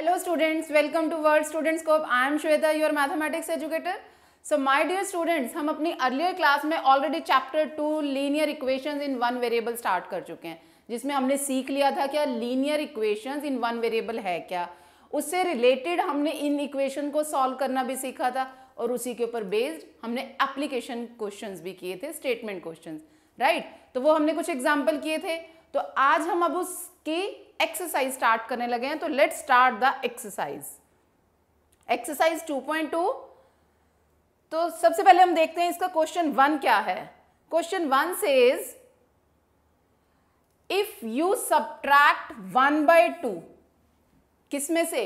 Hello students welcome to world students cope I am Shweta your mathematics educator so my dear students हम अपनी earlier class में already chapter two linear equations in one variable start कर चुके हैं जिसमें हमने सीख लिया था क्या linear equations in one variable है क्या उससे रिलेटेड हमने इन इक्वेशन को सॉल्व करना भी सीखा था और उसी के ऊपर बेस्ड हमने एप्लीकेशन क्वेश्चन भी किए थे स्टेटमेंट क्वेश्चन राइट तो वो हमने कुछ एग्जाम्पल किए थे तो आज हम अब उसकी एक्सरसाइज स्टार्ट करने लगे हैं तो let start the exercise exercise 2.2 तो सबसे पहले हम देखते हैं इसका क्वेश्चन वन क्या है क्वेश्चन वन से is if you subtract one by two किसमें से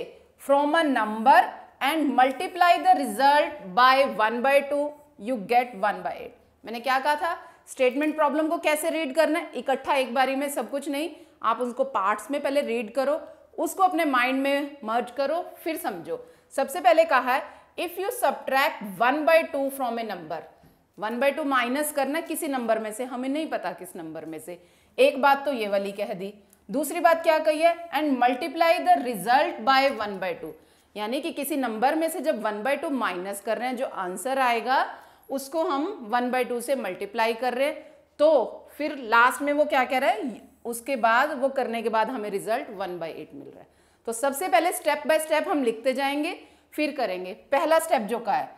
from a number and multiply the result by one by two you get one by eight मैंने क्या कहा था स्टेटमेंट प्रॉब्लम को कैसे रीड करना है इकट्ठा एक बारी में सब कुछ नहीं आप उसको पार्ट्स में पहले रीड करो उसको अपने माइंड में मर्ज करो फिर समझो सबसे पहले कहा है if you subtract one by two from a number one by two minus करना किसी नंबर में से हमें नहीं पता किस नंबर में से एक बात तो ये वाली कह दी दूसरी बात क्या कही है and multiply the result by one by two यानी कि किसी नंबर में से जब वन बाई टू माइनस कर रहे हैं जो आंसर आएगा उसको हम वन बाई टू से मल्टीप्लाई कर रहे हैं तो फिर लास्ट में वो क्या कह रहा है उसके बाद वो करने के बाद हमें रिजल्ट वन बाई एट मिल रहा है तो सबसे पहले स्टेप बाय स्टेप हम लिखते जाएंगे फिर करेंगे पहला स्टेप जो का है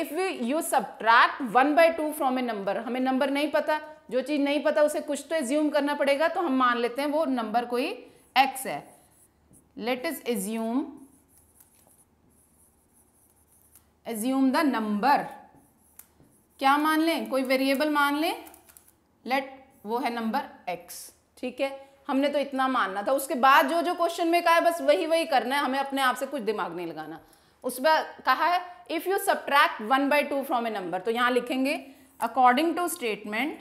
if you you subtract one by two from a number हमें नंबर नहीं पता जो चीज़ नहीं पता उसे कुछ तो एज्यूम करना पड़ेगा तो हम मान लेते हैं वो नंबर कोई एक्स है let is assume assume the number क्या मान लें कोई वेरिएबल मान लें लेट वो है नंबर एक्स ठीक है हमने तो इतना मानना था उसके बाद जो जो क्वेश्चन में कहा है बस वही वही करना है हमें अपने आप से कुछ दिमाग नहीं लगाना उसमें कहा है if you subtract one by two from a number तो यहां लिखेंगे according to statement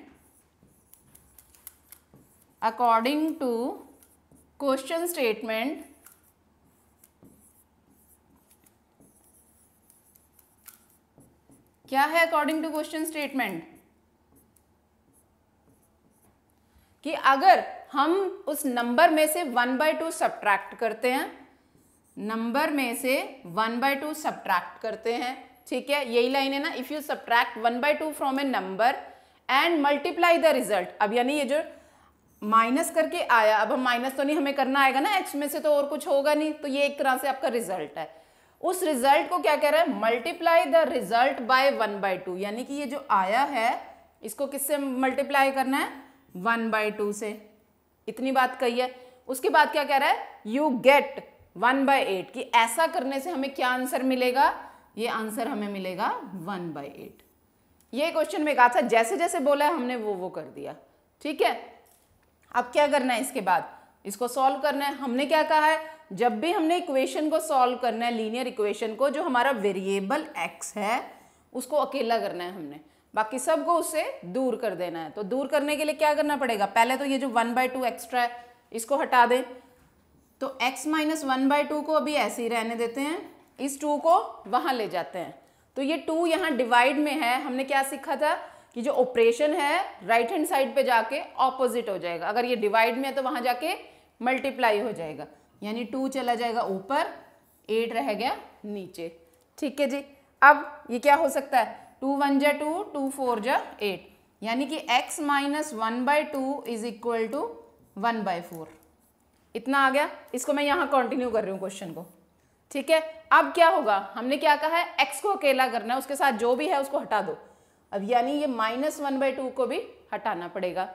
according to question statement क्या है अकॉर्डिंग टू क्वेश्चन स्टेटमेंट कि अगर हम उस नंबर में से वन बाय टू सब्ट्रैक्ट करते हैं नंबर में से वन बाय टू सब्ट्रैक्ट करते हैं ठीक है यही लाइन है ना if you subtract one by two from a number and multiply the result अब यानी ये जो माइनस करके आया अब हम माइनस तो नहीं हमें करना आएगा ना एक्स में से तो और कुछ होगा नहीं तो ये एक तरह से आपका रिजल्ट है उस रिजल्ट को क्या कह रहा है multiply the result by one by two यानी कि ये जो आया है इसको किससे मल्टीप्लाई करना है वन बाय टू से इतनी बात कही है उसके बाद क्या कह रहा है you get one by eight कि ऐसा करने से हमें क्या आंसर मिलेगा ये आंसर हमें मिलेगा वन बाय एट ये क्वेश्चन में कहा था जैसे जैसे बोला है हमने वो वो कर दिया ठीक है अब क्या करना है इसके बाद इसको सॉल्व करना है हमने क्या कहा है जब भी हमने इक्वेशन को सॉल्व करना है लीनियर इक्वेशन को जो हमारा वेरिएबल एक्स है उसको अकेला करना है हमने बाकी सबको उससे दूर कर देना है तो दूर करने के लिए क्या करना पड़ेगा पहले तो ये जो वन बाय टू एक्स्ट्रा है इसको हटा दें तो x minus one by two को अभी ऐसे ही रहने देते हैं इस टू को वहां ले जाते हैं तो ये टू यहाँ डिवाइड में है हमने क्या सीखा था कि जो ऑपरेशन है राइट हैंड साइड पे जाके ऑपोजिट हो जाएगा अगर ये डिवाइड में है तो वहां जाके मल्टीप्लाई हो जाएगा यानी टू चला जाएगा ऊपर एट रह गया नीचे ठीक है जी अब ये क्या हो सकता है टू वन जा टू टू फोर जा एट यानी कि x minus one by two is equal to one by four इतना आ गया इसको मैं यहाँ कंटिन्यू कर रही हूँ क्वेश्चन को ठीक है अब क्या होगा हमने क्या कहा है x को अकेला करना है उसके साथ जो भी है उसको हटा दो अब यानी ये माइनस वन बाई टू को भी हटाना पड़ेगा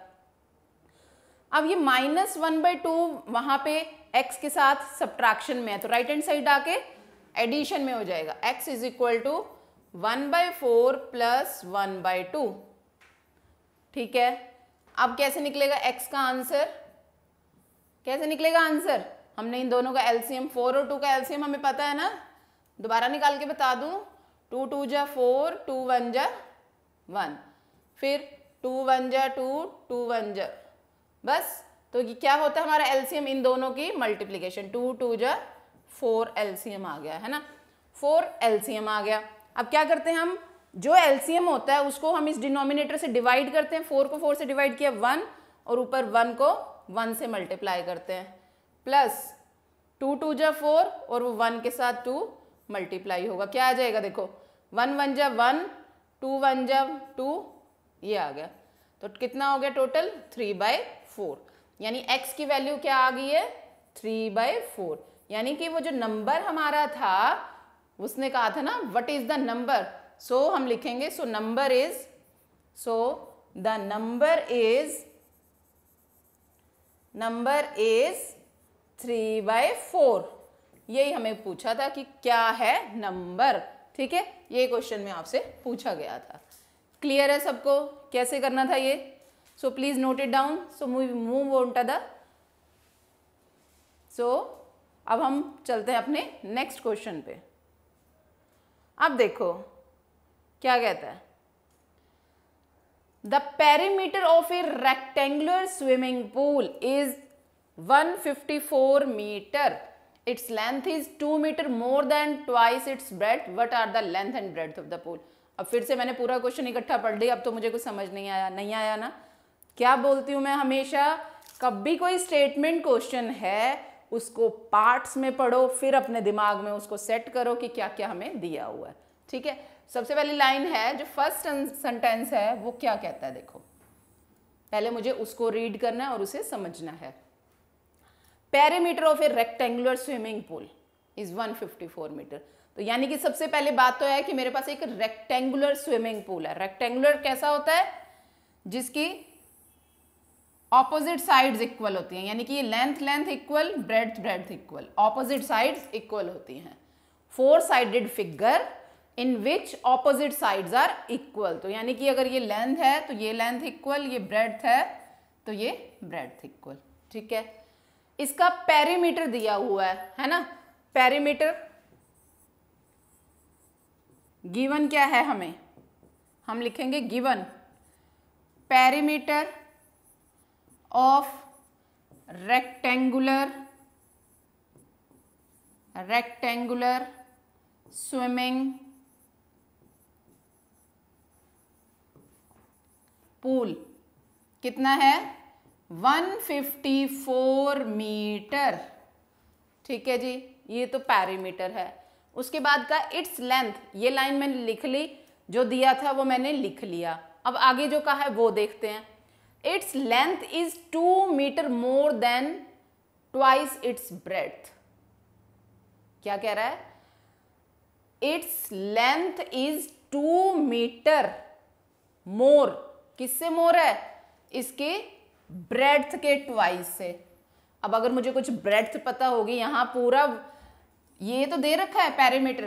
अब ये माइनस वन बाई टू वहाँ पे x के साथ सब्ट्रैक्शन में है तो राइट हैंड साइड आके एडिशन में हो जाएगा x is equal to one by four plus one by two ठीक है अब कैसे निकलेगा एक्स का आंसर कैसे निकलेगा आंसर हमने इन दोनों का एलसीएम फोर और टू का एलसीएम हमें पता है ना दोबारा निकाल के बता दूं टू टू जा फोर टू वन जा वन फिर टू वन जा टू टू वन जा बस तो ये क्या होता है हमारा एलसीएम इन दोनों की मल्टीप्लीकेशन टू टू जा फोर एलसीएम आ गया है ना फोर एलसीएम आ गया अब क्या करते हैं हम जो एलसीएम होता है उसको हम इस डिनोमिनेटर से डिवाइड करते हैं फोर को फोर से डिवाइड किया वन और ऊपर वन को वन से मल्टीप्लाई करते हैं प्लस टू टू जा फोर और वो वन के साथ टू मल्टीप्लाई होगा क्या आ जाएगा देखो वन वन जा वन टू वन जा टू ये आ गया तो कितना हो गया टोटल थ्री बाय फोर यानी एक्स की वैल्यू क्या आ गई है थ्री बाय फोर यानी कि वो जो नंबर हमारा था उसने कहा था ना what is the number so हम लिखेंगे so number is so the number is number is three by four यही हमें पूछा था कि क्या है नंबर ठीक है ये क्वेश्चन में आपसे पूछा गया था क्लियर है सबको कैसे करना था ये so please note it down so move on to the so अब हम चलते हैं अपने नेक्स्ट क्वेश्चन पे अब देखो क्या कहता है the perimeter of a rectangular swimming pool is 154 metre its length is 2 metre more than twice its breadth what are the length and breadth of the pool अब फिर से मैंने पूरा क्वेश्चन इकट्ठा पढ़ लिया अब तो मुझे कुछ समझ नहीं आया नहीं आया ना क्या बोलती हूँ मैं हमेशा कभी कोई स्टेटमेंट क्वेश्चन है उसको पार्ट्स में पढ़ो फिर अपने दिमाग में उसको सेट करो कि क्या क्या हमें दिया हुआ है ठीक है सबसे पहली लाइन है जो फर्स्ट सेंटेंस है वो क्या कहता है देखो पहले मुझे उसको रीड करना है और उसे समझना है parameter of a rectangular swimming pool is 154 metre तो यानी कि सबसे पहले बात तो है कि मेरे पास एक रेक्टेंगुलर स्विमिंग पूल है रेक्टेंगुलर कैसा होता है जिसकी ऑपोजिट साइड्स इक्वल होती हैं यानी कि length length equal breadth breadth equal opposite sides equal होती हैं four sided figure in which opposite sides are equal तो यानी कि अगर ये लेंथ है तो ये लेंथ इक्वल ये ब्रेड है तो ये ब्रेड इक्वल ठीक है इसका पेरीमीटर दिया हुआ है है ना पेरीमीटर गिवन क्या है हमें हम लिखेंगे given perimeter of rectangular rectangular swimming pool कितना है 154 मीटर ठीक है जी ये तो पैरीमीटर है उसके बाद का इट्स लेंथ ये लाइन मैंने लिख ली जो दिया था वो मैंने लिख लिया अब आगे जो कहा है वो देखते हैं its length is two metre more than twice its breadth क्या कह रहा है its length is two metre more किससे मोर है इसके ब्रेथ के ट्वाइस से अब अगर मुझे कुछ ब्रेथ पता होगी यहां पूरा ये तो दे रखा है पैरामीटर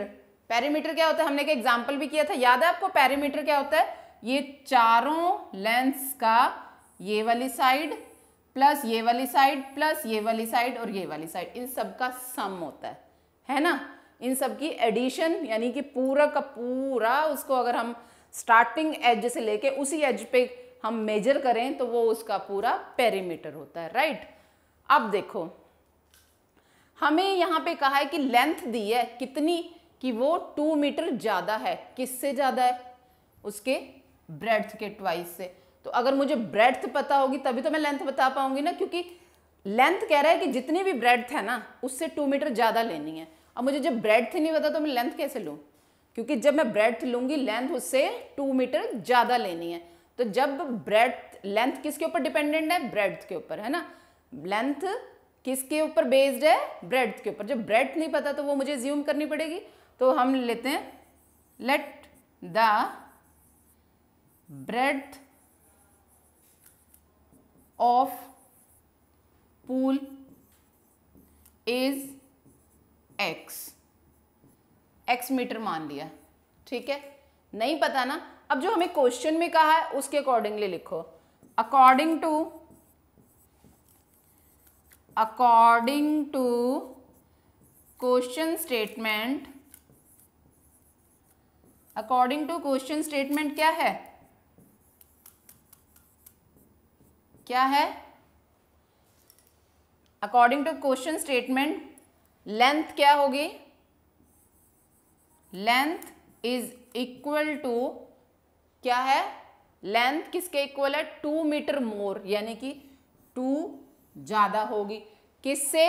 पैरामीटर क्या होता है हमने एक एग्जाम्पल भी किया था याद है आपको पैरामीटर क्या होता है ये चारों लेंस का ये वाली साइड प्लस ये वाली साइड प्लस ये वाली साइड और ये वाली साइड इन सब का सम होता है है ना इन सब की एडिशन यानी कि पूरा का पूरा उसको अगर हम स्टार्टिंग एज से लेके उसी एज पे हम मेजर करें तो वो उसका पूरा पेरीमीटर होता है राइट अब देखो हमें यहाँ पे कहा है कि लेंथ दी है कितनी कि वो टू मीटर ज़्यादा है किससे ज़्यादा है उसके ब्रेड्थ के ट्वाइस से तो अगर मुझे ब्रेड्थ पता होगी तभी तो मैं लेंथ बता पाऊंगी ना क्योंकि लेंथ कह रहा है कि जितनी भी ब्रेड्थ है ना उससे टू मीटर ज़्यादा लेनी है अब मुझे जब ब्रेड्थ नहीं पता तो मैं लेंथ कैसे लूँ क्योंकि जब मैं ब्रेड्थ लूँगी लेंथ उससे टू मीटर ज़्यादा लेनी है तो जब ब्रेड लेंथ किसके ऊपर डिपेंडेंट है ब्रेड्थ के ऊपर है ना लेंथ किसके ऊपर बेस्ड है ब्रेड्थ के ऊपर जब ब्रेड्थ नहीं पता तो वो मुझे ज्यूम करनी पड़ेगी तो हम लेते हैं let the breadth of pool is x x metre मान लिया ठीक है नहीं पता ना अब जो हमें क्वेश्चन में कहा है उसके अकॉर्डिंगली लिखो according to according to question statement according to question statement क्या है क्या है according to question statement length क्या होगी लेंथ इज इक्वल टू क्या है लेंथ किसके इक्वल है टू मीटर मोर यानी कि टू ज़्यादा होगी किससे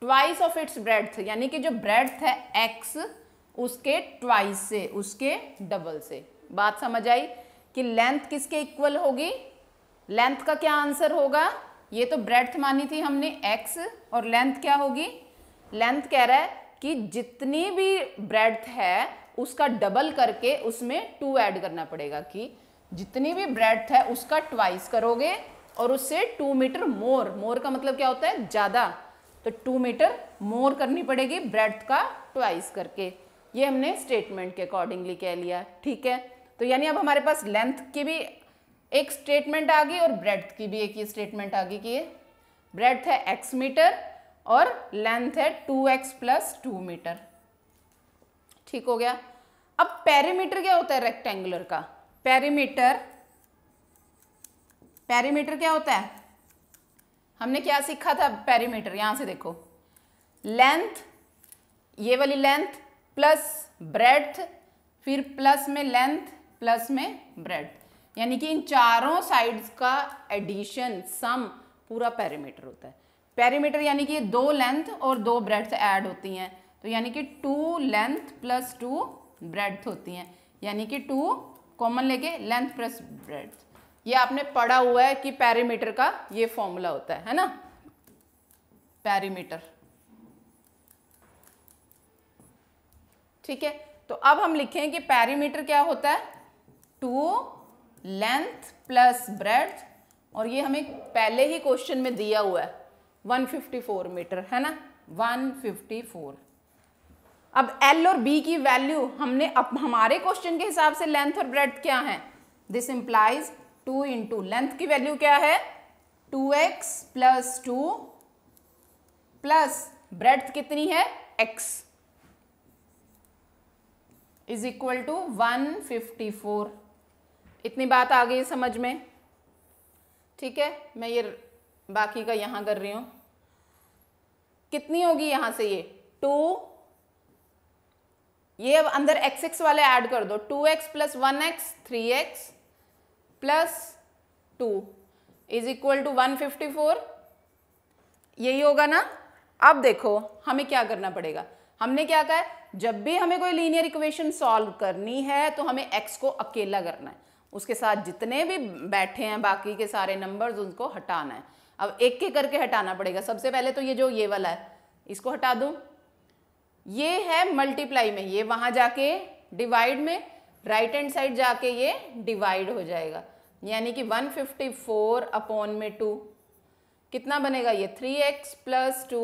ट्वाइस ऑफ इट्स ब्रेड्थ यानी कि जो ब्रेड्थ है एक्स उसके ट्वाइस से उसके डबल से बात समझ आई कि लेंथ किसके इक्वल होगी लेंथ का क्या आंसर होगा ये तो ब्रेथ मानी थी हमने एक्स और लेंथ क्या होगी लेंथ कह रहा है कि जितनी भी ब्रेथ है उसका डबल करके उसमें टू ऐड करना पड़ेगा कि जितनी भी ब्रेथ है उसका ट्वाइस करोगे और उससे टू मीटर मोर मोर का मतलब क्या होता है ज़्यादा तो टू मीटर मोर करनी पड़ेगी ब्रेथ का ट्वाइस करके ये हमने स्टेटमेंट के अकॉर्डिंगली कह लिया ठीक है तो यानी अब हमारे पास लेंथ की भी एक स्टेटमेंट आ गई और ब्रेड की भी एक ये स्टेटमेंट आ गई कि ये है एक्स मीटर और लेंथ है two x plus two metre ठीक हो गया अब पैरीमीटर क्या होता है रेक्टेंगुलर का पैरीमीटर पैरीमीटर क्या होता है हमने क्या सीखा था पैरीमीटर यहां से देखो लेंथ ये वाली लेंथ प्लस ब्रेड फिर प्लस में लेंथ प्लस में ब्रेड यानी कि इन चारों साइड्स का एडिशन सम पूरा पैरामीटर होता है पैरामीटर यानी कि दो लेंथ और दो ब्रेड ऐड होती हैं तो यानी कि two length plus two breadth होती हैं यानी कि टू कॉमन लेके लेंथ प्लस ब्रेड ये आपने पढ़ा हुआ है कि पैरीमीटर का ये फॉर्मूला होता है है ना पैरीमीटर ठीक है तो अब हम लिखें कि पैरीमीटर क्या होता है टू लेंथ प्लस ब्रेड और ये हमें पहले ही क्वेश्चन में दिया हुआ है 154 मीटर है ना 154 अब एल और बी की वैल्यू हमने अब हमारे क्वेश्चन के हिसाब से लेंथ और ब्रेड क्या है this implies two into length की वैल्यू क्या है two x plus two plus breadth कितनी है x is equal to one fifty four इतनी बात आ गई समझ में ठीक है मैं ये बाकी का यहाँ कर रही हूँ कितनी होगी यहाँ से ये टू ये अब अंदर एक्स एक्स वाले ऐड कर दो two x plus one x three x plus two is equal to one fifty four यही होगा ना अब देखो हमें क्या करना पड़ेगा हमने क्या कहा जब भी हमें कोई लीनियर इक्वेशन सॉल्व करनी है तो हमें एक्स को अकेला करना है उसके साथ जितने भी बैठे हैं बाकी के सारे नंबर्स उनको हटाना है अब एक एक करके हटाना पड़ेगा सबसे पहले तो ये जो ये वाला है इसको हटा दूँ ये है मल्टीप्लाई में ये वहाँ जाके डिवाइड में राइट हैंड साइड जाके ये डिवाइड हो जाएगा यानी कि 154 फिफ्टी फोर अपॉन में टू कितना बनेगा ये three x plus two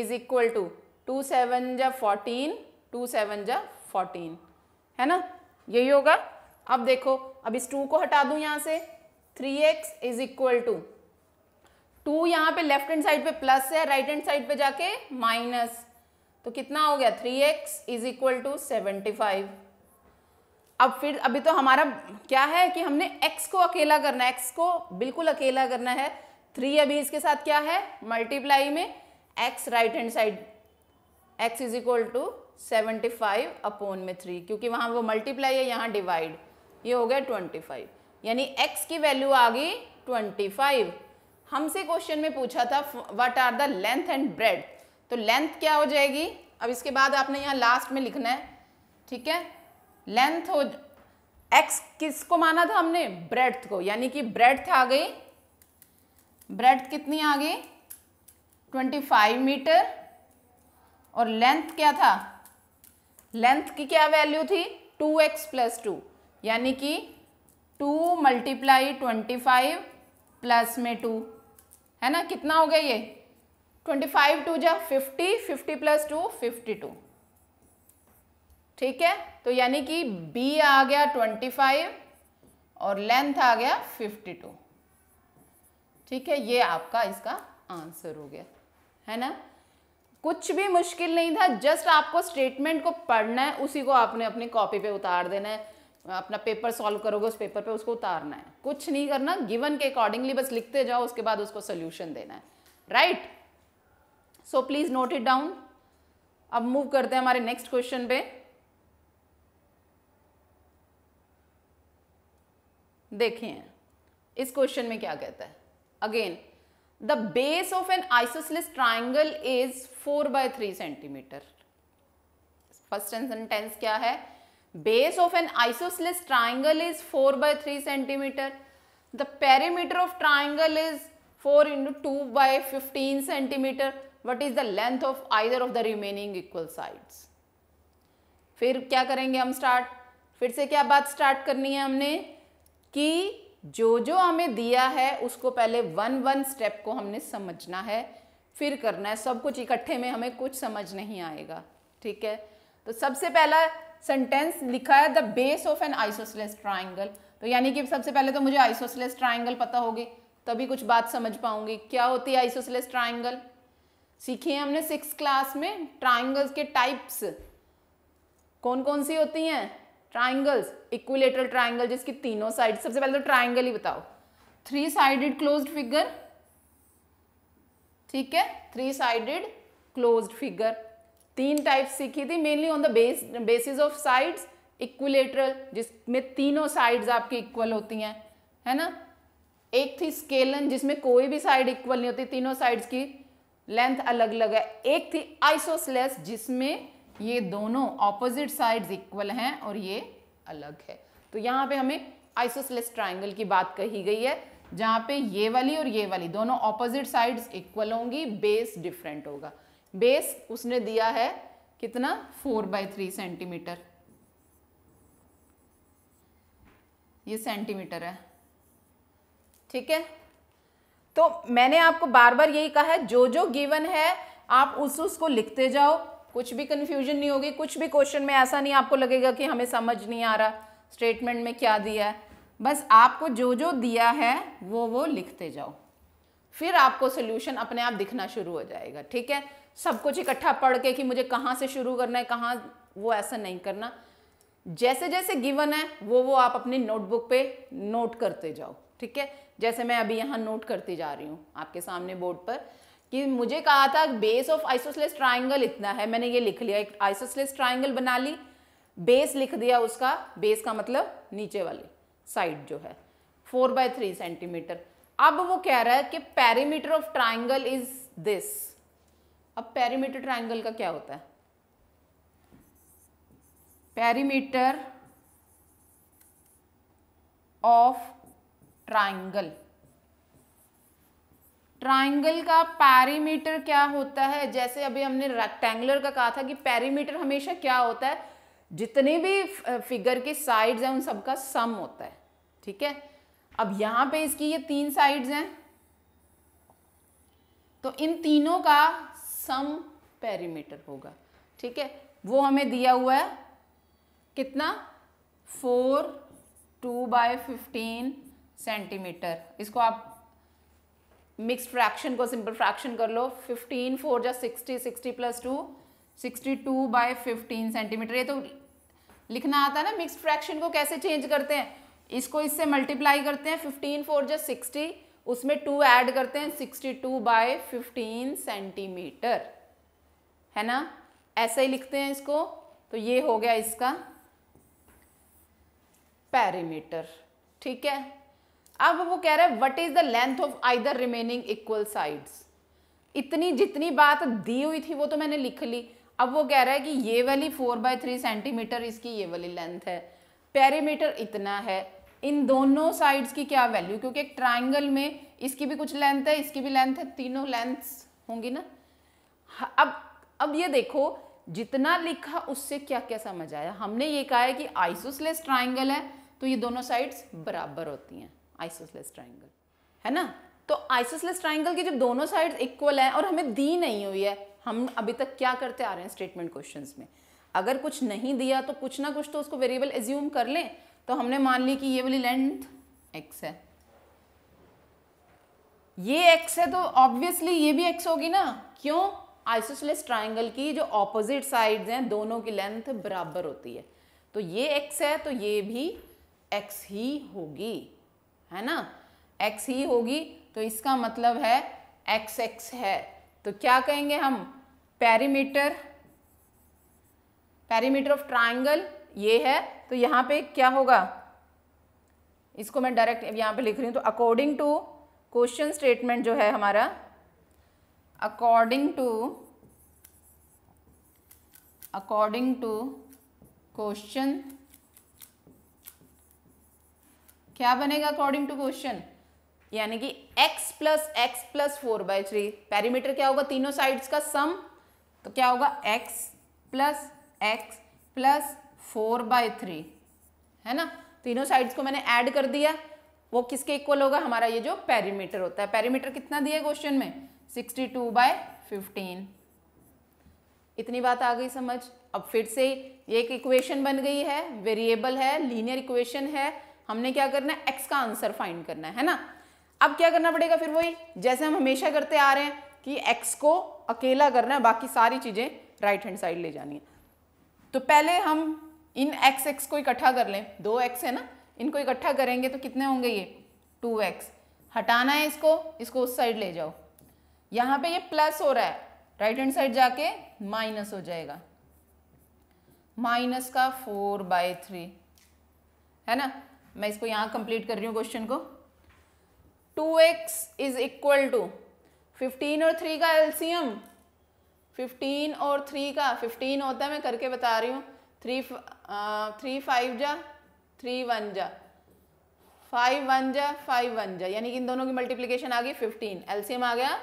is equal to two seven जा फोर्टीन टू सेवन जा फोर्टीन है ना यही होगा अब देखो अब इस टू को हटा दूं यहां से three x is equal to two यहां पे लेफ्ट हैंड साइड पे प्लस है राइट हैंड साइड पे जाके माइनस तो कितना हो गया three x is equal to seventy five अब फिर अभी तो हमारा क्या है कि हमने x को अकेला करना है x को बिल्कुल अकेला करना है थ्री अभी इसके साथ क्या है मल्टीप्लाई में x right hand side x is equal to seventy five upon में थ्री क्योंकि वहां वो मल्टीप्लाई है यहां डिवाइड ये हो गया ट्वेंटी फाइव यानी एक्स की वैल्यू आ गई ट्वेंटी फाइव हमसे क्वेश्चन में पूछा था what are the length and breadth तो लेंथ क्या हो जाएगी अब इसके बाद आपने यहाँ लास्ट में लिखना है ठीक है लेंथ हो एक्स किसको माना था हमने ब्रेड को यानी कि ब्रेड आ गई ब्रेड कितनी आ गई ट्वेंटी फाइव मीटर और लेंथ क्या था लेंथ की क्या वैल्यू थी टू एक्स प्लस टू यानी कि two multiply twenty five plus में टू है ना कितना हो गया ये ट्वेंटी फाइव टू जा fifty fifty plus two fifty two ठीक है तो यानी कि बी आ गया ट्वेंटी फाइव और लेंथ आ गया फिफ्टी टू ठीक है ये आपका इसका आंसर हो गया है ना कुछ भी मुश्किल नहीं था जस्ट आपको स्टेटमेंट को पढ़ना है उसी को आपने अपनी कॉपी पे उतार देना है अपना पेपर सॉल्व करोगे उस पेपर पे उसको उतारना है कुछ नहीं करना गिवन के अकॉर्डिंगली बस लिखते जाओ उसके बाद उसको सोल्यूशन देना है right so please note it down अब मूव करते हैं हमारे नेक्स्ट क्वेश्चन पे देखिए इस क्वेश्चन में क्या कहता है again the base of an isosceles triangle is four by three centimetre first sentence क्या है Base of an isosceles triangle is 4 by 3 centimeter. The perimeter of triangle is 4 into 2 by 15 centimeter. What is the length of either of the remaining equal sides? फिर क्या करेंगे हम start फिर से क्या बात स्टार्ट करनी है हमने कि जो जो हमें दिया है उसको पहले वन वन स्टेप को हमने समझना है फिर करना है सब कुछ इकट्ठे में हमें कुछ समझ नहीं आएगा ठीक है तो सबसे पहला सेंटेंस लिखा है the base of an isosceles triangle तो यानी कि सबसे पहले तो मुझे आइसोसलेस ट्राइंगल पता होगी तभी कुछ बात समझ पाऊंगी क्या होती है आइसोसलेस ट्राइंगल सीखी है हमने सिक्स क्लास में ट्राइंगल्स के टाइप्स कौन कौन सी होती हैं ट्राइंगल्स इक्विलेटरल ट्राइंगल जिसकी तीनों साइड सबसे पहले तो ट्राइंगल ही बताओ थ्री साइडेड क्लोज्ड फिगर ठीक है थ्री साइडेड क्लोज्ड फिगर तीन टाइप सीखी थी mainly on the base basis of sides equilateral जिसमें तीनों साइड्स आपकी इक्वल होती हैं है ना एक थी स्केलन जिसमें कोई भी साइड इक्वल नहीं होती तीनों साइड्स की लेंथ अलग अलग है एक थी आइसोसलेस जिसमें ये दोनों ऑपोजिट साइड्स इक्वल हैं और ये अलग है तो यहाँ पे हमें आइसोसलेस ट्राइंगल की बात कही गई है जहाँ पे ये वाली और ये वाली दोनों ऑपोजिट साइड्स इक्वल होंगी बेस डिफरेंट होगा बेस उसने दिया है कितना फोर बाय थ्री सेंटीमीटर ये सेंटीमीटर है ठीक है तो मैंने आपको बार बार यही कहा है जो जो गिवन है आप उस उसको लिखते जाओ कुछ भी कन्फ्यूजन नहीं होगी कुछ भी क्वेश्चन में ऐसा नहीं आपको लगेगा कि हमें समझ नहीं आ रहा स्टेटमेंट में क्या दिया है बस आपको जो जो दिया है वो वो लिखते जाओ फिर आपको सोल्यूशन अपने आप दिखना शुरू हो जाएगा ठीक है सब कुछ इकट्ठा पढ़ के कि मुझे कहाँ से शुरू करना है कहाँ वो ऐसा नहीं करना जैसे जैसे गिवन है वो वो आप अपनी नोटबुक पे नोट करते जाओ ठीक है जैसे मैं अभी यहाँ नोट करती जा रही हूँ आपके सामने बोर्ड पर कि मुझे कहा था बेस ऑफ आइसोसलेस ट्राइंगल इतना है मैंने ये लिख लिया एक आइसोसलेस ट्राइंगल बना ली बेस लिख दिया उसका बेस का मतलब नीचे वाली साइड जो है फोर बाय थ्री सेंटीमीटर अब वो कह रहा है कि perimeter of triangle is this अब पेरीमीटर ट्राइंगल का क्या होता है पेरीमीटर ऑफ ट्राइंगल ट्राइंगल का पैरीमीटर क्या होता है जैसे अभी हमने रेक्टेंगुलर का कहा था कि पैरीमीटर हमेशा क्या होता है जितने भी फिगर के साइड्स हैं उन सबका सम होता है ठीक है अब यहां पे इसकी ये तीन साइड्स हैं तो इन तीनों का सम पेरीमीटर होगा ठीक है वो हमें दिया हुआ है कितना four two by fifteen centimetre इसको आप मिक्स फ्रैक्शन को सिंपल फ्रैक्शन कर लो फिफ्टीन फोर जा sixty sixty plus two sixty two by fifteen centimetre ये तो लिखना आता है ना मिक्स फ्रैक्शन को कैसे चेंज करते हैं इसको इससे मल्टीप्लाई करते हैं फिफ्टीन फोर जा सिक्सटी उसमें टू ऐड करते हैं sixty two by fifteen centimetre है ना ऐसे ही लिखते हैं इसको तो ये हो गया इसका पैरीमीटर ठीक है अब वो कह रहा है what is the length of either remaining equal sides इतनी जितनी बात दी हुई थी वो तो मैंने लिख ली अब वो कह रहा है कि ये वाली फोर बाय थ्री सेंटीमीटर इसकी ये वाली लेंथ है पेरीमीटर इतना है इन दोनों साइड्स की क्या वैल्यू क्योंकि एक ट्राइंगल में इसकी भी कुछ लेंथ है इसकी भी लेंथ है तीनों लेंथ्स होंगी ना अब अब ये देखो जितना लिखा उससे क्या क्या समझ आया हमने ये कहा है कि आइसोसलेस ट्राइंगल है तो ये दोनों साइड्स बराबर होती हैं आइसोसलेस ट्राइंगल है ना तो आइसोसलेस ट्राइंगल की जब दोनों साइड्स इक्वल हैं और हमें दी नहीं हुई है हम अभी तक क्या करते आ रहे हैं स्टेटमेंट क्वेश्चंस में अगर कुछ नहीं दिया तो कुछ ना कुछ तो उसको वेरिएबल एज्यूम कर लें तो हमने मान ली कि ये वाली लेंथ एक्स है ये एक्स है तो ऑब्वियसली ये भी एक्स होगी ना क्यों आइसोसलेस ट्राइंगल की जो ऑपोजिट साइड्स हैं दोनों की लेंथ बराबर होती है तो ये एक्स है तो ये भी एक्स ही होगी है ना एक्स ही होगी तो इसका मतलब है एक्स एक्स है तो क्या कहेंगे हम पैरीमीटर पैरीमीटर ऑफ ट्राइंगल ये है तो यहाँ पे क्या होगा इसको मैं डायरेक्ट यहाँ पे लिख रही हूँ तो अकॉर्डिंग टू क्वेश्चन स्टेटमेंट जो है हमारा according to according to question क्या बनेगा अकॉर्डिंग टू क्वेश्चन यानी कि x plus x plus four by three perimeter क्या होगा तीनों साइड्स का सम तो क्या होगा x plus x plus four by three है ना तीनों साइड्स को मैंने ऐड कर दिया वो किसके इक्वल होगा हमारा ये जो पैरीमीटर होता है पैरीमीटर कितना दिया क्वेश्चन में सिक्सटी टू बाय फिफ्टीन इतनी बात आ गई समझ अब फिर से ये एक इक्वेशन बन गई है वेरिएबल है लीनियर इक्वेशन है हमने क्या करना है एक्स का आंसर फाइंड करना है ना अब क्या करना पड़ेगा फिर वही जैसे हम हमेशा करते आ रहे हैं कि एक्स को अकेला करना है बाकी सारी चीज़ें राइट हैंड साइड ले जानी है तो पहले हम इन एक्स एक्स को इकट्ठा कर लें दो एक्स है ना इनको इकट्ठा करेंगे तो कितने होंगे ये टू एक्स हटाना है इसको इसको उस साइड ले जाओ यहाँ पे ये प्लस हो रहा है राइट हैंड साइड जाके माइनस हो जाएगा माइनस का फोर बाय थ्री है ना मैं इसको यहाँ कंप्लीट कर रही हूँ क्वेश्चन को two x is equal to fifteen और थ्री का एल्सीयम फिफ्टीन और थ्री का फिफ्टीन होता है मैं करके बता रही हूँ थ्री थ्री फाइव जा थ्री वन जा फाइव वन जा फाइव वन जा यानी कि इन दोनों की मल्टीप्लीकेशन आ गई फिफ्टीन एलसीएम आ गया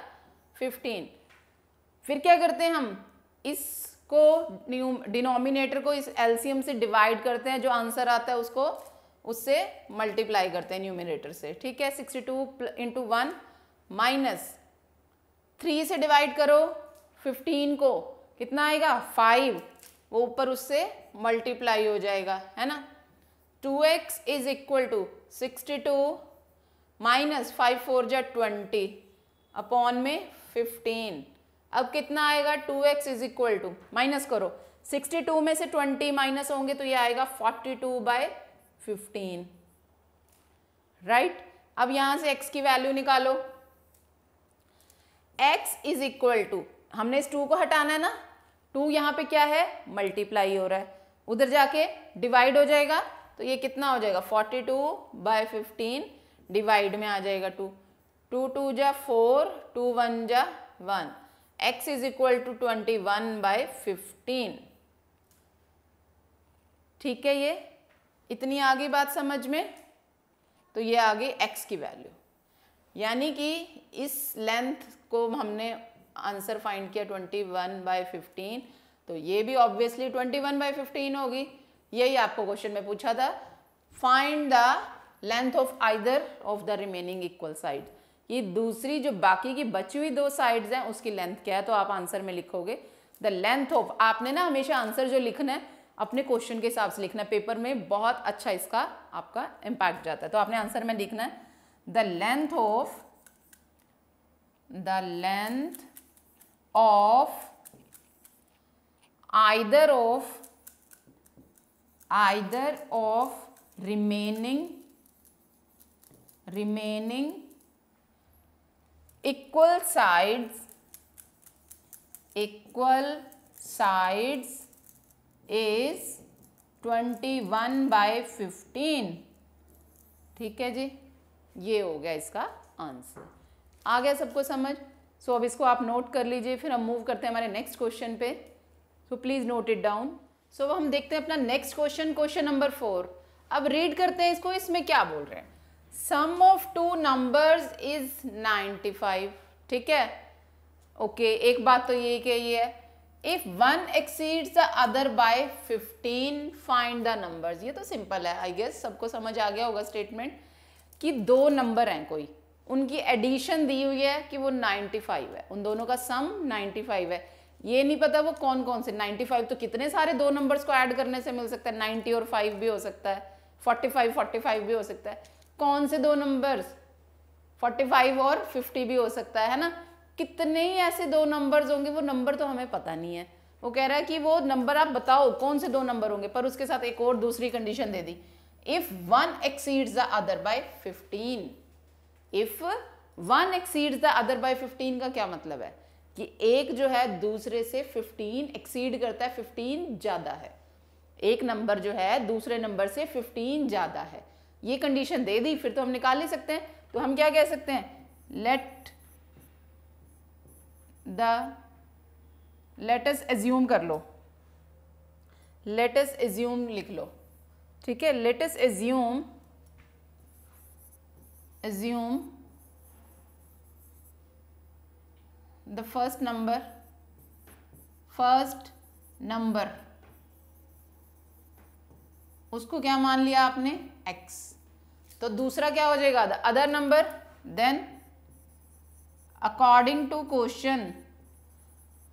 फिफ्टीन फिर क्या करते हैं हम इसको डिनोमिनेटर को इस एलसीएम से डिवाइड करते हैं जो आंसर आता है उसको उससे मल्टीप्लाई करते हैं न्यूमिनेटर से ठीक है sixty two into one minus three से डिवाइड करो फिफ्टीन को कितना आएगा फाइव वो ऊपर उससे मल्टीप्लाई हो जाएगा है ना two x is equal to sixty two minus five four जै ट्वेंटी अपॉन में फिफ्टीन अब कितना आएगा two x is equal to minus करो सिक्सटी टू में से ट्वेंटी माइनस होंगे तो ये आएगा forty two by fifteen right अब यहाँ से x की वैल्यू निकालो x इज इक्वल टू हमने इस टू को हटाना है ना टू यहाँ पे क्या है मल्टीप्लाई हो रहा है उधर जाके डिवाइड हो जाएगा तो ये कितना हो जाएगा forty two by fifteen divide में आ जाएगा टू टू टू जा फोर टू वन जा one x is equal to twenty one by fifteen ठीक है ये इतनी आ गई बात समझ में तो ये आ गई एक्स की वैल्यू यानी कि इस लेंथ को हमने आंसर फाइंड किया ट्वेंटी वन बाई फिफ्टीन तो ये भी obviously twenty one by fifteen होगी यही आपको क्वेश्चन में पूछा था find the length of either of the remaining equal side ये दूसरी जो बाकी की बची हुई दो साइड्स हैं उसकी लेंथ क्या है तो आप आंसर में लिखोगे द लेंथ ऑफ आपने ना हमेशा आंसर जो लिखना है अपने क्वेश्चन के हिसाब से लिखना है पेपर में बहुत अच्छा इसका आपका इम्पैक्ट जाता है तो आपने आंसर में लिखना है the length of the length of either of either of remaining remaining equal sides equal sides is 21 by 15 ठीक है जी ये हो गया इसका आंसर आ गया सबको समझ सो so, अब इसको आप नोट कर लीजिए फिर हम मूव करते हैं हमारे नेक्स्ट क्वेश्चन पे so please note it down so अब हम देखते हैं अपना next question question number four अब रीड करते हैं इसको इसमें क्या बोल रहे हैं sum of two numbers is five ठीक है ओके okay, एक बात तो ये ये है if one exceeds the other by fifteen find the numbers ये तो सिंपल है आई गेस सबको समझ आ गया होगा स्टेटमेंट कि दो नंबर हैं कोई उनकी एडिशन दी हुई है कि वो 95 है उन दोनों का सम 95 है ये नहीं पता वो कौन कौन से 95 तो कितने सारे दो नंबर्स को ऐड करने से मिल सकता है 90 और 5 भी हो सकता है 45 45 भी हो सकता है कौन से दो नंबर्स 45 और 50 भी हो सकता है ना कितने ही ऐसे दो नंबर्स होंगे वो नंबर तो हमें पता नहीं है वो कह रहा है कि वो नंबर आप बताओ कौन से दो नंबर होंगे पर उसके साथ एक और दूसरी कंडीशन दे दी if one exceeds the other by fifteen if one exceed the other by 15 का क्या मतलब है कि एक जो है दूसरे से 15 एक्सीड करता है 15 ज़्यादा है एक नंबर जो है दूसरे नंबर से 15 ज़्यादा है ये कंडीशन दे दी फिर तो हम निकाल ही सकते हैं तो हम क्या कह सकते हैं लेट द लेटस एज्यूम कर लो लेटस एज्यूम लिख लो ठीक है let's assume assume the first number first number उसको क्या मान लिया आपने x तो दूसरा क्या हो जाएगा the other number then according to question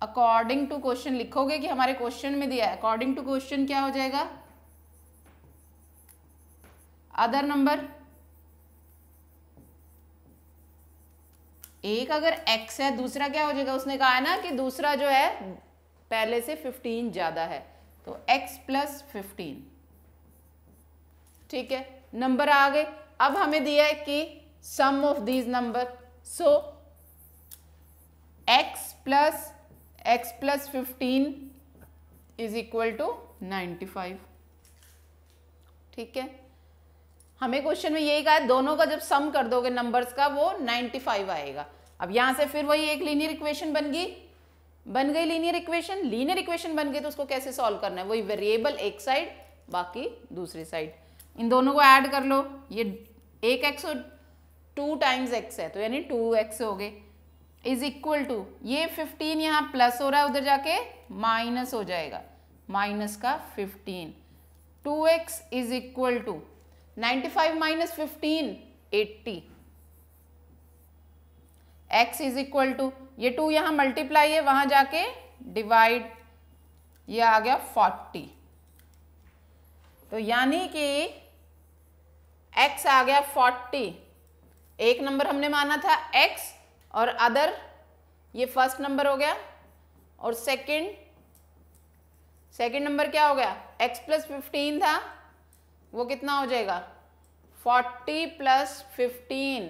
according to question लिखोगे कि हमारे क्वेश्चन में दिया है अकॉर्डिंग टू क्वेश्चन क्या हो जाएगा अदर नंबर एक अगर x है दूसरा क्या हो जाएगा उसने कहा है ना कि दूसरा जो है पहले से 15 ज़्यादा है तो x प्लस फिफ्टीन ठीक है नंबर आ गए अब हमें दिया है कि sum of these number so x plus x plus fifteen is equal to ninety five ठीक है हमें क्वेश्चन में यही कहा दोनों का जब सम कर दोगे नंबर्स का वो 95 आएगा अब यहाँ से फिर वही एक लीनियर इक्वेशन बन गई बन गई लीनियर इक्वेशन लीनियर इक्वेशन बन गई तो उसको कैसे सॉल्व करना है वही वेरिएबल एक साइड बाकी दूसरी साइड इन दोनों को ऐड कर लो ये एक एक्स और टू टाइम्स एक्स है तो यानी टू एक्स हो गए इज इक्वल टू ये फिफ्टीन यहाँ प्लस हो रहा है उधर जाके माइनस हो जाएगा माइनस का fifteen two x is equal to ninety five minus fifteen eighty x is equal to ये टू यहां मल्टीप्लाई है वहां जाके डिवाइड ये आ गया फोर्टी तो यानी कि एक्स आ गया फोर्टी एक नंबर हमने माना था एक्स और अदर ये फर्स्ट नंबर हो गया और सेकंड सेकंड नंबर क्या हो गया एक्स प्लस फिफ्टीन था वो कितना हो जाएगा 40 प्लस फिफ्टीन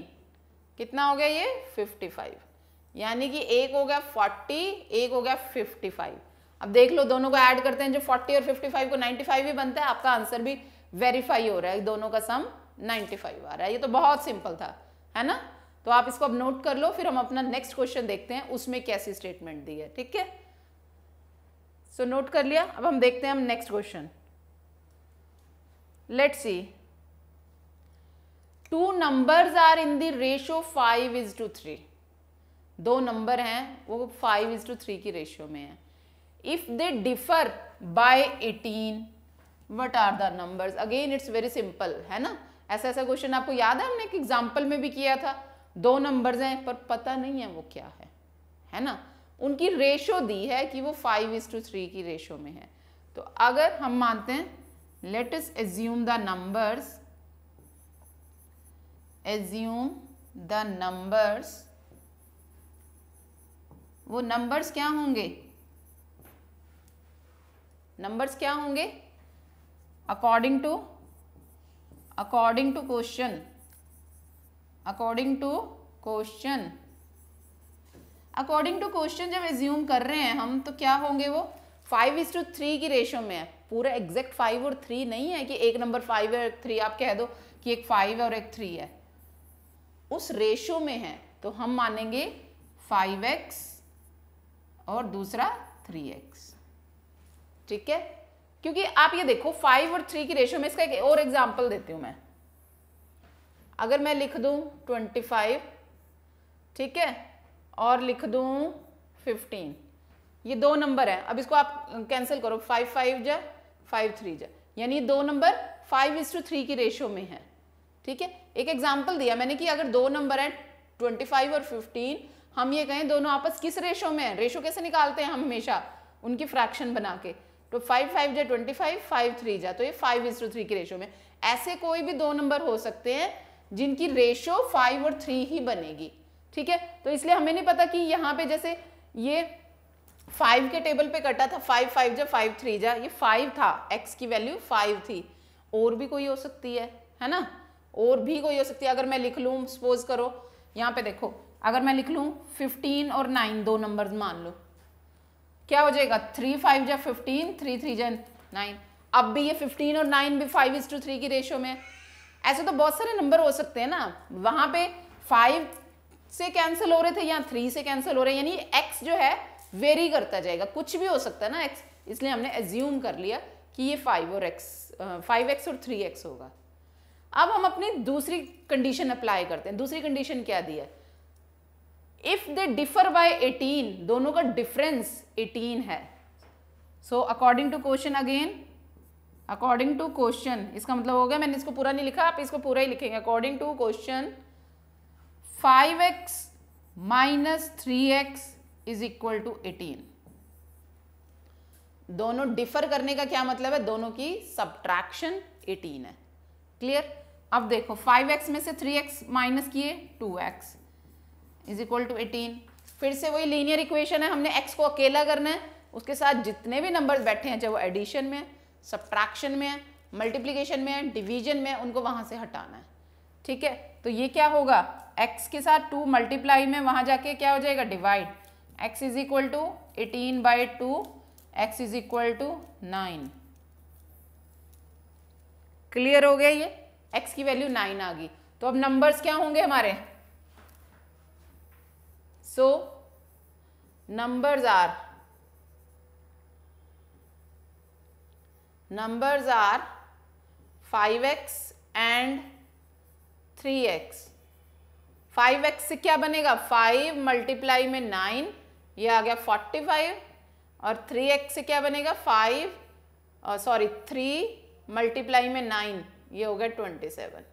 कितना हो गया ये 55 यानी कि एक हो गया 40 एक हो गया 55 अब देख लो दोनों को ऐड करते हैं जो 40 और 55 को 95 ही बनता है आपका आंसर भी वेरीफाई हो रहा है दोनों का सम 95 आ रहा है ये तो बहुत सिंपल था है ना तो आप इसको अब नोट कर लो फिर हम अपना नेक्स्ट क्वेश्चन देखते हैं उसमें कैसी स्टेटमेंट दी है ठीक है सो नोट कर लिया अब हम देखते हैं हम next question let's see two numbers are in the ratio 5 is to 3 दो नंबर हैं वो फाइव इज टू थ्री की रेशियो में है if they differ by eighteen what are the numbers again it's very simple है ना ऐसा ऐसा क्वेश्चन आपको याद है हमने एक एग्जाम्पल में भी किया था दो नंबर हैं पर पता नहीं है वो क्या है है ना उनकी रेशो दी है कि वो फाइव इज टू थ्री की रेशो में है तो अगर हम मानते हैं let us assume the numbers assume the numbers वो numbers क्या होंगे numbers क्या होंगे according to according to question according to question according to question जब एज्यूम कर रहे हैं हम तो क्या होंगे वो फाइव इज टू थ्री की रेशो में है पूरा एग्जैक्ट फाइव और थ्री नहीं है कि एक नंबर फाइव है थ्री आप कह दो कि एक फाइव है और एक थ्री है उस रेशो में है तो हम मानेंगे फाइव एक्स और दूसरा थ्री एक्स ठीक है क्योंकि आप ये देखो फाइव और थ्री की रेशो में इसका एक और एग्जाम्पल देती हूं मैं अगर मैं लिख दू ट्वेंटी फाइव ठीक है और लिख दू फिफ्टीन ये दो नंबर है अब इसको आप कैंसिल करो फाइव फाइव जा फाइव थ्री जा यानी दो number five is to three की रेशो में है ठीक है एक एग्जाम्पल दिया मैंने कि अगर दो नंबर है ट्वेंटी फाइव और फिफ्टीन हम ये कहें दोनों आपस किस रेशो में है रेशो कैसे निकालते हैं हम हमेशा उनकी फ्रैक्शन बना के तो फाइव फाइव जा ट्वेंटी फाइव फाइव थ्री जा तो ये फाइव इज टू थ्री की रेशो में ऐसे कोई भी दो नंबर हो सकते हैं जिनकी रेशो फाइव और थ्री ही बनेगी ठीक है तो इसलिए हमें नहीं पता कि यहाँ पे जैसे ये फाइव के टेबल पे कटा था फाइव फाइव जा फाइव थ्री जा ये फाइव था एक्स की वैल्यू फाइव थी और भी कोई हो सकती है है ना और भी कोई हो सकती है अगर मैं लिख लूँ सपोज करो यहाँ पे देखो अगर मैं लिख लूँ फिफ्टीन और नाइन दो नंबर मान लो क्या हो जाएगा थ्री फाइव जा फिफ्टीन थ्री थ्री जा नाइन अब भी ये फिफ्टीन और नाइन भी फाइव इज टू थ्री की रेशो में ऐसे तो बहुत सारे नंबर हो सकते हैं ना वहाँ पे फाइव से कैंसिल हो रहे थे या थ्री से कैंसिल हो रहे हैं यानी एक्स जो है वेरी करता जाएगा कुछ भी हो सकता है ना एक्स इसलिए हमने एज्यूम कर लिया कि ये फाइव और एक्स फाइव एक्स और थ्री एक्स होगा अब हम अपनी दूसरी कंडीशन अप्लाई करते हैं दूसरी कंडीशन क्या दी है इफ दे डिफर बाय 18 दोनों का डिफरेंस 18 है so according to question again according to question इसका मतलब हो गया मैंने इसको पूरा नहीं लिखा आप इसको पूरा ही लिखेंगे according to question five x minus three x is equal to eighteen दोनों डिफर करने का क्या मतलब है दोनों की सब्ट्रैक्शन 18 है क्लियर अब देखो 5x में से 3x माइनस किए 2x is equal to eighteen फिर से वही लीनियर इक्वेशन है हमने x को अकेला करना है उसके साथ जितने भी नंबर्स बैठे हैं चाहे वो एडिशन में सब्ट्रैक्शन में है मल्टीप्लीकेशन में है डिवीजन में है उनको वहां से हटाना है ठीक है तो ये क्या होगा x के साथ 2 मल्टीप्लाई में वहां जाके क्या हो जाएगा divide x is equal to eighteen by two x is equal to nine clear हो गया ये x की वैल्यू नाइन आ गई तो अब नंबर्स क्या होंगे हमारे so numbers are numbers are 5x and 3x 5x से क्या बनेगा 5 मल्टीप्लाई में 9 ये आ गया फोर्टी फाइव और थ्री एक्स से क्या बनेगा फाइव सॉरी थ्री मल्टीप्लाई में नाइन ये हो गया ट्वेंटी सेवन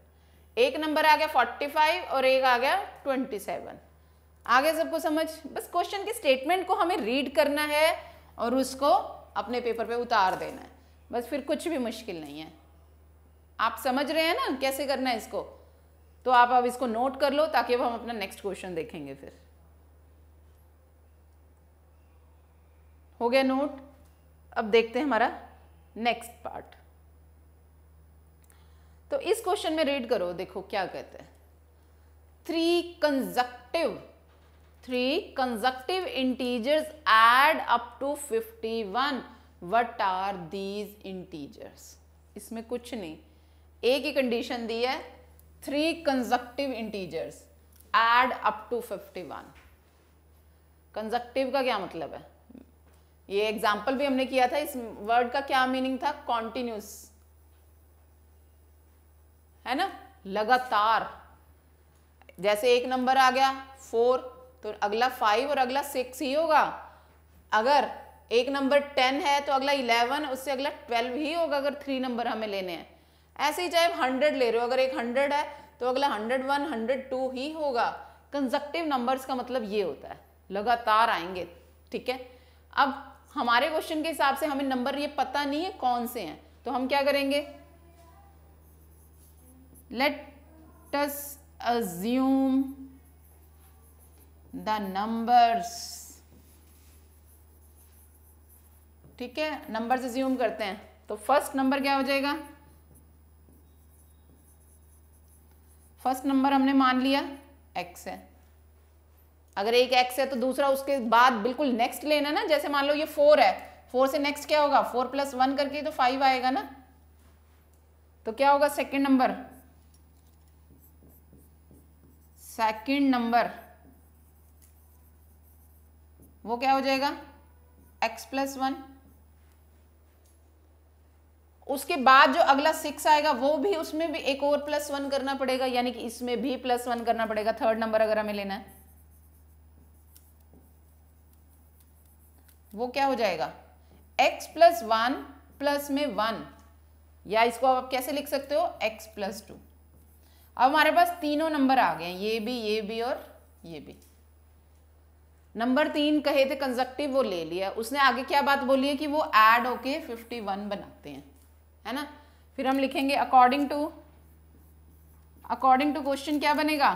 एक नंबर आ गया फोर्टी फाइव और एक आ गया ट्वेंटी सेवन आगे सबको समझ बस क्वेश्चन के स्टेटमेंट को हमें रीड करना है और उसको अपने पेपर पे उतार देना है बस फिर कुछ भी मुश्किल नहीं है आप समझ रहे हैं ना कैसे करना है इसको तो आप अब इसको नोट कर लो ताकि अब हम अपना नेक्स्ट क्वेश्चन देखेंगे फिर हो गया नोट अब देखते हैं हमारा नेक्स्ट पार्ट तो इस क्वेश्चन में रीड करो देखो क्या कहते हैं three conjunctive three conjunctive integers add up to 51 what are these integers इसमें कुछ नहीं एक ही कंडीशन दी है three conjunctive integers add up to 51 conjunctive का क्या मतलब है ये एग्जाम्पल भी हमने किया था इस वर्ड का क्या मीनिंग था कॉन्टिन्यूस है ना लगातार जैसे एक नंबर आ गया फोर तो अगला फाइव और अगला सिक्स ही होगा अगर एक नंबर टेन है तो अगला इलेवन उससे अगला ट्वेल्व ही होगा अगर थ्री नंबर हमें लेने हैं ऐसे ही चाहे हंड्रेड ले रहे हो अगर एक हंड्रेड है तो अगला हंड्रेड वन हंड्रेड टू ही होगा कंजक्टिव नंबर्स का मतलब ये होता है लगातार आएंगे ठीक है अब हमारे क्वेश्चन के हिसाब से हमें नंबर ये पता नहीं है कौन से हैं तो हम क्या करेंगे लेट अस द the ठीक है नंबर्स अज्यूम करते हैं तो फर्स्ट नंबर क्या हो जाएगा फर्स्ट नंबर हमने मान लिया एक्स है अगर एक एक्स है तो दूसरा उसके बाद बिल्कुल नेक्स्ट लेना ना जैसे मान लो ये फोर है फोर से नेक्स्ट क्या होगा फोर प्लस वन करके तो फाइव आएगा ना तो क्या होगा सेकंड नंबर सेकंड नंबर वो क्या हो जाएगा x प्लस वन उसके बाद जो अगला सिक्स आएगा वो भी उसमें भी एक और प्लस वन करना पड़ेगा यानी कि इसमें भी प्लस वन करना पड़ेगा थर्ड नंबर अगर हमें लेना है वो क्या हो जाएगा x प्लस वन प्लस में वन या इसको आप कैसे लिख सकते हो x प्लस टू अब हमारे पास तीनों नंबर आ गए ये भी ये भी और ये भी नंबर तीन कहे थे कंजक्टिव वो ले लिया उसने आगे क्या बात बोली है कि वो एड होके फिफ्टी वन बनाते हैं है ना फिर हम लिखेंगे according to according to question क्या बनेगा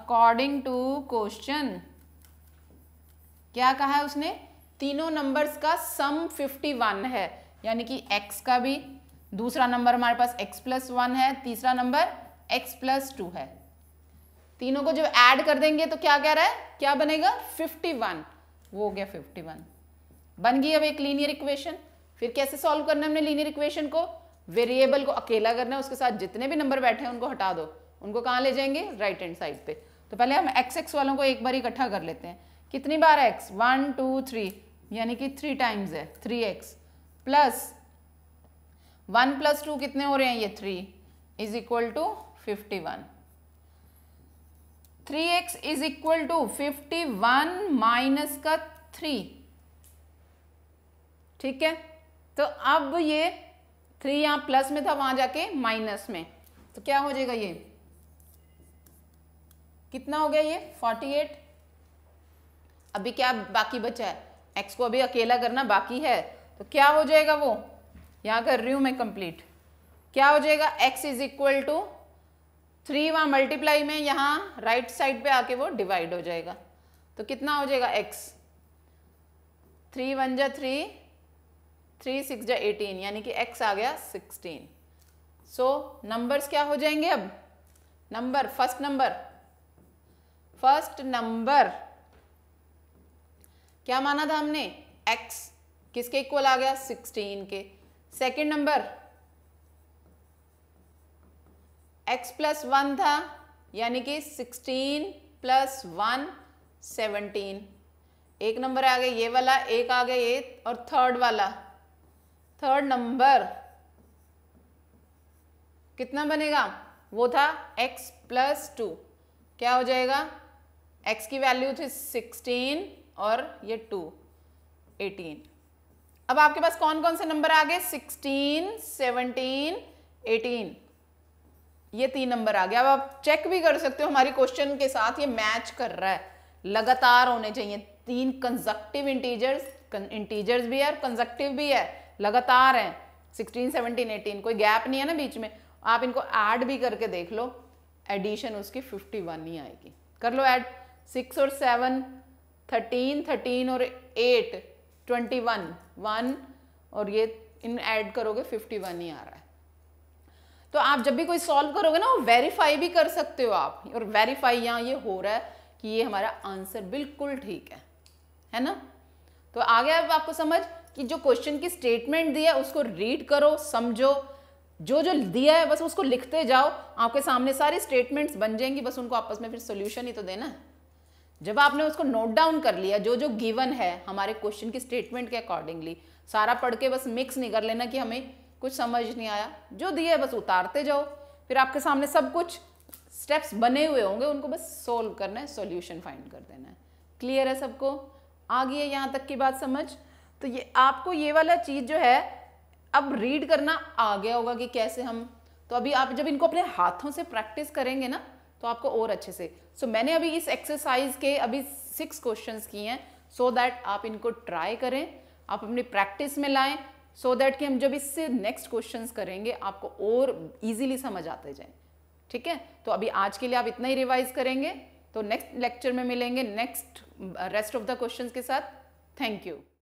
अकॉर्डिंग टू क्वेश्चन क्या कहा है उसने तीनों नंबर्स का सम 51 है यानी कि x का भी दूसरा नंबर हमारे पास x प्लस वन है तीसरा नंबर x प्लस टू है तीनों को जब ऐड कर देंगे तो क्या कह रहा है क्या बनेगा 51 वो हो गया 51 बन गई अब एक लीनियर इक्वेशन फिर कैसे सॉल्व करना है हमने लीनियर इक्वेशन को वेरिएबल को अकेला करना है उसके साथ जितने भी नंबर बैठे हैं उनको हटा दो उनको कहाँ ले जाएंगे राइट हैंड साइड पे तो पहले हम एक्स एक्स वालों को एक बार इकट्ठा कर लेते हैं कितनी बार एक्स वन टू थ्री यानी कि थ्री टाइम्स है three x plus one plus two कितने हो रहे हैं ये three is equal to fifty one three x is equal to fifty one minus का थ्री ठीक है तो अब ये थ्री यहां प्लस में था वहां जाके माइनस में तो क्या हो जाएगा ये कितना हो गया ये फोर्टी एट अभी क्या बाकी बचा है एक्स को अभी अकेला करना बाकी है तो क्या हो जाएगा वो यहाँ कर रही हूँ मैं कंप्लीट क्या हो जाएगा x is equal to three वहाँ मल्टीप्लाई में यहाँ राइट साइड पे आके वो डिवाइड हो जाएगा तो कितना हो जाएगा x थ्री वन जा थ्री थ्री सिक्स जा एटीन यानी कि x आ गया सिक्सटीन सो नंबर्स क्या हो जाएंगे अब number first number first number क्या माना था हमने x किसके इक्वल आ गया 16 के second number x plus one था यानी कि 16 प्लस वन सेवनटीन एक नंबर आ गया ये वाला एक आ गया ये और थर्ड वाला थर्ड नंबर कितना बनेगा वो था x प्लस टू क्या हो जाएगा x की वैल्यू थी और ये टू एटीन अब आपके पास कौन कौन से नंबर आ गए सिक्सटीन सेवनटीन एटीन ये तीन नंबर आ गए अब आप चेक भी कर सकते हो हमारी क्वेश्चन के साथ ये मैच कर रहा है लगातार होने चाहिए तीन कंजक्टिव इंटीजर्स इंटीजर्स भी है और कंजक्टिव भी है लगातार है 16, 17, 18 कोई गैप नहीं है ना बीच में आप इनको ऐड भी करके देख लो एडिशन उसकी 51 ही आएगी कर लो ऐड सिक्स और सेवन थर्टीन थर्टीन और एट ट्वेंटी वन वन और ये इन ऐड करोगे फिफ्टी वन ही आ रहा है तो आप जब भी कोई सॉल्व करोगे ना वेरीफाई भी कर सकते हो आप और वेरीफाई यहाँ ये हो रहा है कि ये हमारा आंसर बिल्कुल ठीक है है ना तो आ गया अब आपको समझ कि जो क्वेश्चन की स्टेटमेंट दिया है उसको रीड करो समझो जो जो दिया है बस उसको लिखते जाओ आपके सामने सारी स्टेटमेंट्स बन जाएंगी बस उनको आपस में फिर सोल्यूशन ही तो देना है जब आपने उसको नोट डाउन कर लिया जो जो गिवन है हमारे क्वेश्चन की स्टेटमेंट के अकॉर्डिंगली सारा पढ़ के बस मिक्स नहीं कर लेना कि हमें कुछ समझ नहीं आया जो दिए बस उतारते जाओ फिर आपके सामने सब कुछ स्टेप्स बने हुए होंगे उनको बस सोल्व करना है सोल्यूशन फाइंड कर देना है क्लियर है सबको आ गई है यहाँ तक की बात समझ तो ये आपको ये वाला चीज़ जो है अब रीड करना आ गया होगा कि कैसे हम तो अभी आप जब इनको अपने हाथों से प्रैक्टिस करेंगे ना तो आपको और अच्छे से सो so, मैंने अभी इस एक्सरसाइज के अभी सिक्स क्वेश्चन किए हैं सो दैट आप इनको ट्राई करें आप अपनी प्रैक्टिस में लाएं सो so दैट कि हम जब इससे नेक्स्ट क्वेश्चंस करेंगे आपको और इजीली समझ आते जाएं ठीक है तो अभी आज के लिए आप इतना ही रिवाइज करेंगे तो नेक्स्ट लेक्चर में मिलेंगे next rest of the questions के साथ थैंक यू